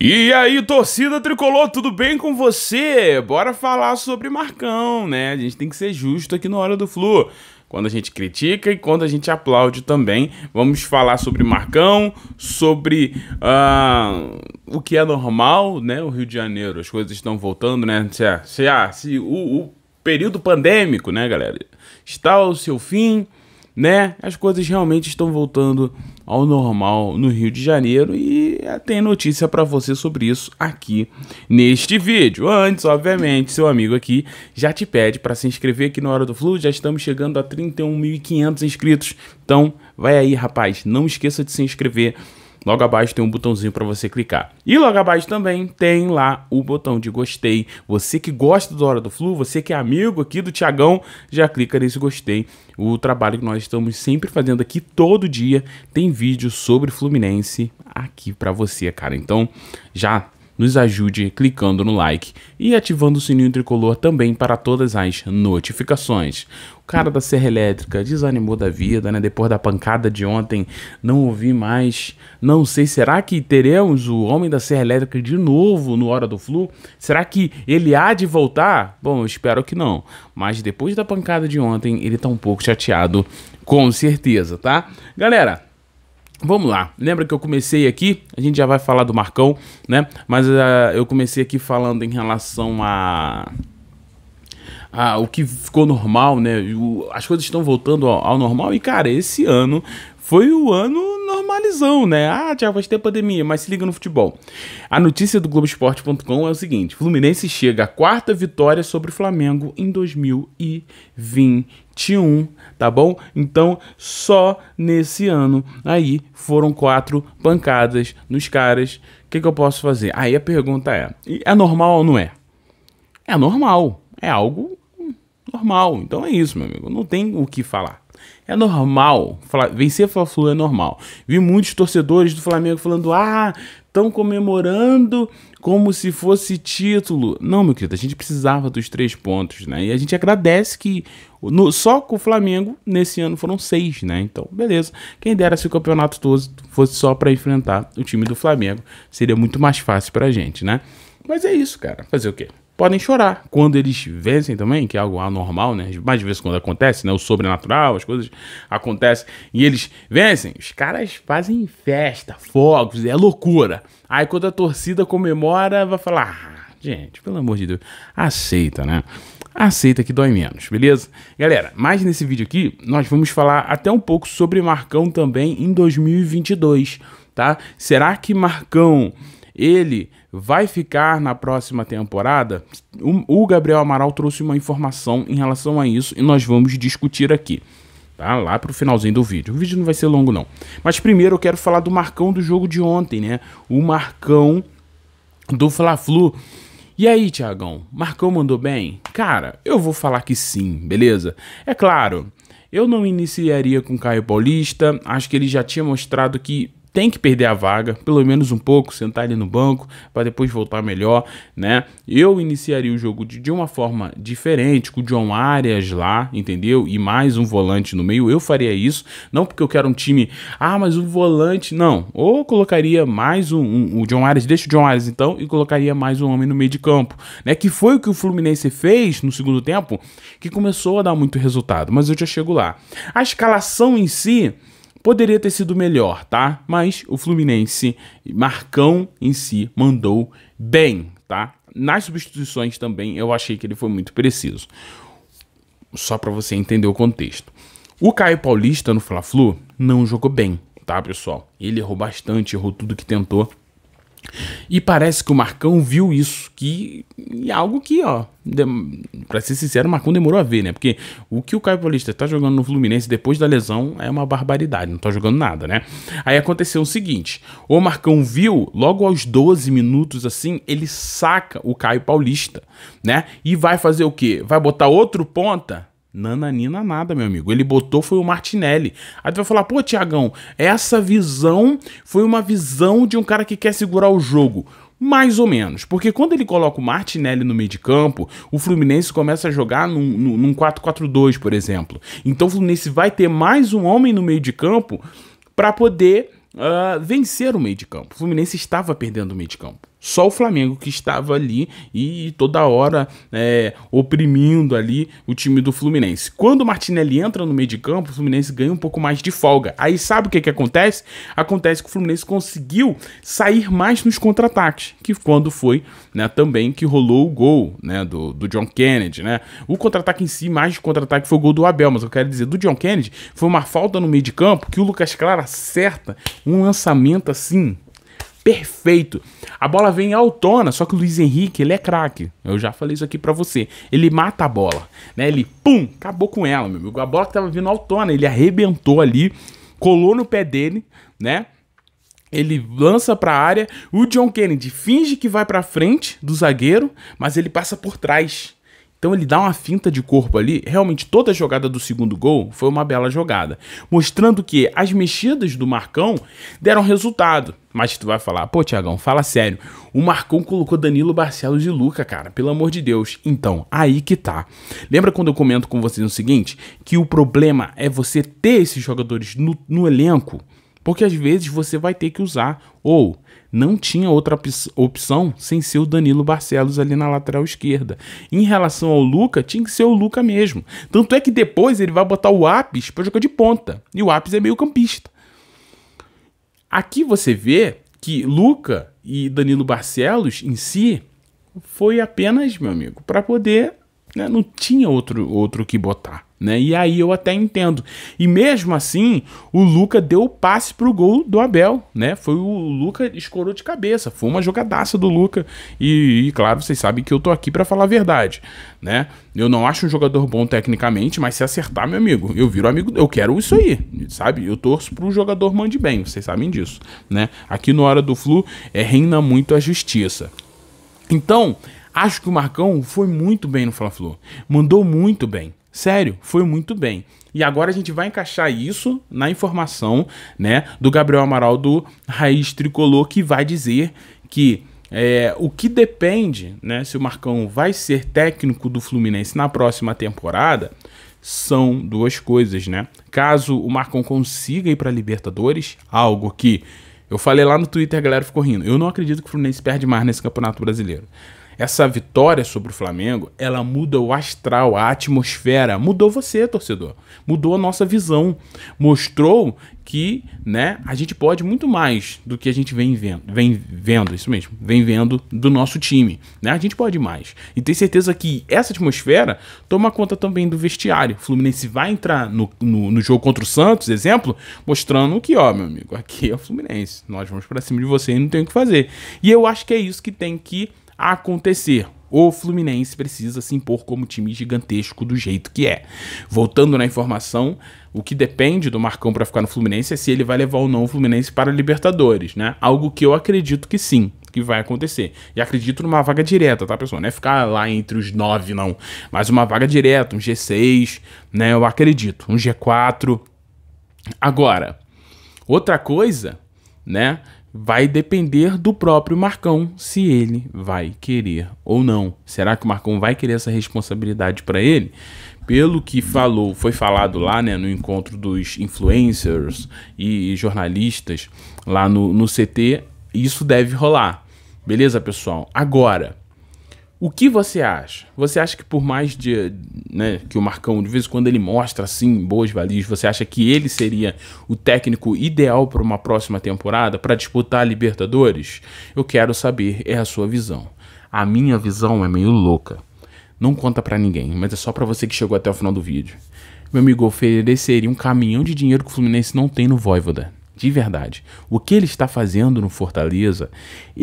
E aí, torcida tricolor, tudo bem com você? Bora falar sobre Marcão, né? A gente tem que ser justo aqui no Hora do Flu. Quando a gente critica e quando a gente aplaude também. Vamos falar sobre Marcão, sobre uh, o que é normal, né? O Rio de Janeiro, as coisas estão voltando, né? Se, se, se o, o período pandêmico, né, galera, está ao seu fim né? As coisas realmente estão voltando ao normal no Rio de Janeiro e eh, tem notícia para você sobre isso aqui neste vídeo. Antes, obviamente, seu amigo aqui já te pede para se inscrever aqui no Hora do Flu, já estamos chegando a 31.500 inscritos. Então, vai aí, rapaz, não esqueça de se inscrever Logo abaixo tem um botãozinho para você clicar. E logo abaixo também tem lá o botão de gostei. Você que gosta do Hora do Flu, você que é amigo aqui do Tiagão, já clica nesse gostei. O trabalho que nós estamos sempre fazendo aqui todo dia tem vídeo sobre Fluminense aqui para você, cara. Então, já nos ajude clicando no like e ativando o sininho tricolor também para todas as notificações. O cara da Serra Elétrica desanimou da vida, né? Depois da pancada de ontem, não ouvi mais. Não sei, será que teremos o Homem da Serra Elétrica de novo no Hora do Flu? Será que ele há de voltar? Bom, eu espero que não. Mas depois da pancada de ontem, ele tá um pouco chateado, com certeza, tá? Galera, Vamos lá, lembra que eu comecei aqui, a gente já vai falar do Marcão, né? Mas uh, eu comecei aqui falando em relação a... a o que ficou normal, né? O, as coisas estão voltando ao, ao normal e, cara, esse ano foi o ano previsão, né? Ah, já vai ter pandemia, mas se liga no futebol. A notícia do Globoesporte.com é o seguinte: Fluminense chega à quarta vitória sobre o Flamengo em 2021, tá bom? Então, só nesse ano aí foram quatro pancadas nos caras. O que, que eu posso fazer? Aí a pergunta é: é normal ou não é? É normal. É algo normal. Então é isso, meu amigo. Não tem o que falar. É normal. Vencer Fla-Flu é normal. Vi muitos torcedores do Flamengo falando: ah, estão comemorando como se fosse título. Não, meu querido, a gente precisava dos três pontos, né? E a gente agradece que no, só com o Flamengo nesse ano foram seis, né? Então, beleza. Quem dera se o campeonato todo fosse só para enfrentar o time do Flamengo, seria muito mais fácil para a gente, né? Mas é isso, cara. Fazer o quê? podem chorar. Quando eles vencem também, que é algo anormal, né? Mais de vez quando acontece, né? O sobrenatural, as coisas acontecem e eles vencem. Os caras fazem festa, fogos, é loucura. Aí quando a torcida comemora, vai falar: ah, gente, pelo amor de Deus, aceita, né? Aceita que dói menos, beleza? Galera, mas nesse vídeo aqui nós vamos falar até um pouco sobre Marcão também em 2022, tá? Será que Marcão ele vai ficar na próxima temporada? O, Gabriel Amaral trouxe uma informação em relação a isso e nós vamos discutir aqui. Tá? Lá pro finalzinho do vídeo. O vídeo não vai ser longo, não. Mas primeiro eu quero falar do Marcão do jogo de ontem, né? O Marcão do Fla-Flu. E aí, Tiagão? Marcão mandou bem? Cara, eu vou falar que sim, beleza? É claro, eu não iniciaria com Caio Paulista. Acho que ele já tinha mostrado que tem que perder a vaga, pelo menos um pouco, sentar ali no banco para depois voltar melhor, né? Eu iniciaria o jogo de, de uma forma diferente, com o John Arias lá, entendeu? E mais um volante no meio, eu faria isso, não porque eu quero um time, ah, mas um volante, não. Ou colocaria mais um, um o John Arias, deixa o John Arias então, e colocaria mais um homem no meio de campo, né? Que foi o que o Fluminense fez no segundo tempo, que começou a dar muito resultado, mas eu já chego lá. A escalação em si Poderia ter sido melhor, tá? Mas o Fluminense, Marcão em si, mandou bem, tá? Nas substituições também eu achei que ele foi muito preciso. Só para você entender o contexto. O Caio Paulista no Fla-Flu não jogou bem, tá, pessoal? Ele errou bastante, errou tudo que tentou. E parece que o Marcão viu isso, que é algo que, ó, pra ser sincero, o Marcão demorou a ver, né? Porque o que o Caio Paulista tá jogando no Fluminense depois da lesão é uma barbaridade, não tá jogando nada, né? Aí aconteceu o seguinte: o Marcão viu, logo aos 12 minutos, assim, ele saca o Caio Paulista, né? E vai fazer o quê? Vai botar outro ponta Nananina nada, meu amigo. Ele botou foi o Martinelli. Aí tu vai falar, pô, Tiagão, essa visão foi uma visão de um cara que quer segurar o jogo. Mais ou menos, porque quando ele coloca o Martinelli no meio de campo, o Fluminense começa a jogar num, num 4-4-2, por exemplo. Então o Fluminense vai ter mais um homem no meio de campo para poder uh, vencer o meio de campo. O Fluminense estava perdendo o meio de campo. Só o Flamengo que estava ali e toda hora é, oprimindo ali o time do Fluminense. Quando o Martinelli entra no meio de campo, o Fluminense ganha um pouco mais de folga. Aí sabe o que, que acontece? Acontece que o Fluminense conseguiu sair mais nos contra-ataques, que quando foi né, também que rolou o gol né, do, do John Kennedy. Né? O contra-ataque em si, mais contra-ataque, foi o gol do Abel, mas eu quero dizer, do John Kennedy, foi uma falta no meio de campo que o Lucas Clara acerta um lançamento assim perfeito. A bola vem autona, só que o Luiz Henrique, ele é craque. Eu já falei isso aqui para você. Ele mata a bola, né? Ele, pum, acabou com ela, meu amigo. A bola que tava vindo autona, ele arrebentou ali, colou no pé dele, né? Ele lança para a área, o John Kennedy finge que vai para frente do zagueiro, mas ele passa por trás então ele dá uma finta de corpo ali. Realmente toda a jogada do segundo gol foi uma bela jogada, mostrando que as mexidas do Marcão deram resultado. Mas tu vai falar, pô, Tiagão, fala sério. O Marcão colocou Danilo Barcelos e Luca, cara, pelo amor de Deus. Então, aí que tá. Lembra quando eu comento com vocês o seguinte? Que o problema é você ter esses jogadores no, no elenco, porque às vezes você vai ter que usar ou não tinha outra opção sem ser o Danilo Barcelos ali na lateral esquerda. Em relação ao Luca, tinha que ser o Luca mesmo. Tanto é que depois ele vai botar o Apis para jogar de ponta. E o Apis é meio campista. Aqui você vê que Luca e Danilo Barcelos em si foi apenas, meu amigo, para poder. Né, não tinha outro, outro que botar. Né? E aí eu até entendo. E mesmo assim, o Luca deu o passe pro gol do Abel, né? Foi o Luca escorou de cabeça, foi uma jogadaça do Luca. E, e claro, vocês sabem que eu tô aqui para falar a verdade, né? Eu não acho um jogador bom tecnicamente, mas se acertar, meu amigo, eu viro amigo, eu quero isso aí, sabe? Eu torço pro jogador mande bem, vocês sabem disso, né? Aqui no hora do flu é reina muito a justiça. Então, acho que o Marcão foi muito bem no Fla-Flu. Mandou muito bem. Sério, foi muito bem. E agora a gente vai encaixar isso na informação, né, do Gabriel Amaral do Raiz Tricolor, que vai dizer que é, o que depende, né, se o Marcão vai ser técnico do Fluminense na próxima temporada, são duas coisas, né? Caso o Marcão consiga ir para Libertadores, algo que eu falei lá no Twitter, a galera ficou rindo. Eu não acredito que o Fluminense perde mais nesse Campeonato Brasileiro. Essa vitória sobre o Flamengo, ela muda o astral, a atmosfera, mudou você, torcedor. Mudou a nossa visão. Mostrou que, né, a gente pode muito mais do que a gente vem vendo, vem vendo, isso mesmo, vem vendo do nosso time, né? A gente pode mais. E tenho certeza que essa atmosfera toma conta também do vestiário. O Fluminense vai entrar no, no, no jogo contra o Santos, exemplo, mostrando que, ó, meu amigo, aqui é o Fluminense. Nós vamos para cima de você e não tem o que fazer. E eu acho que é isso que tem que acontecer. O Fluminense precisa se impor como time gigantesco do jeito que é. Voltando na informação, o que depende do Marcão para ficar no Fluminense é se ele vai levar ou não o Fluminense para a Libertadores, né? Algo que eu acredito que sim, que vai acontecer. E acredito numa vaga direta, tá, pessoal? Não é ficar lá entre os nove, não. Mas uma vaga direta, um G6, né? Eu acredito. Um G4. Agora, outra coisa, né? vai depender do próprio Marcão se ele vai querer ou não. Será que o Marcão vai querer essa responsabilidade para ele? Pelo que falou, foi falado lá, né, no encontro dos influencers e, jornalistas lá no, no CT, isso deve rolar. Beleza, pessoal? Agora, o que você acha? Você acha que por mais de, né, que o Marcão de vez em quando ele mostra assim boas valias, você acha que ele seria o técnico ideal para uma próxima temporada para disputar a Libertadores? Eu quero saber é a sua visão. A minha visão é meio louca. Não conta para ninguém, mas é só para você que chegou até o final do vídeo. Meu amigo ofereceria um caminhão de dinheiro que o Fluminense não tem no Voivoda de verdade. O que ele está fazendo no Fortaleza,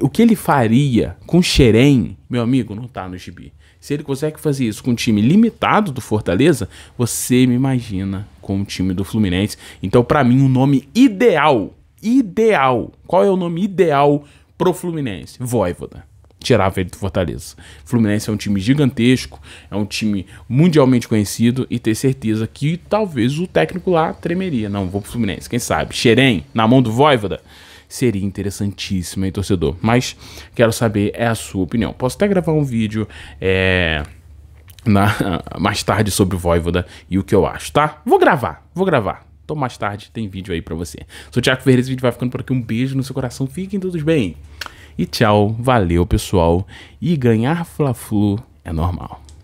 o que ele faria com o Xerém, meu amigo, não está no gibi. Se ele consegue fazer isso com um time limitado do Fortaleza, você me imagina com o time do Fluminense. Então, para mim, o um nome ideal, ideal, qual é o nome ideal pro Fluminense? Voivoda tirava ele do Fortaleza. Fluminense é um time gigantesco, é um time mundialmente conhecido e ter certeza que talvez o técnico lá tremeria. Não, vou pro Fluminense, quem sabe? Xerém, na mão do Voivoda. Seria interessantíssimo, hein, torcedor? Mas quero saber é a sua opinião. Posso até gravar um vídeo é, na, mais tarde sobre o Voivoda e o que eu acho, tá? Vou gravar, vou gravar. Então mais tarde tem vídeo aí para você. Sou o Thiago Ferreira, esse vídeo vai ficando por aqui. Um beijo no seu coração, fiquem todos bem. E tchau, valeu pessoal. E ganhar Fla-Flu é normal.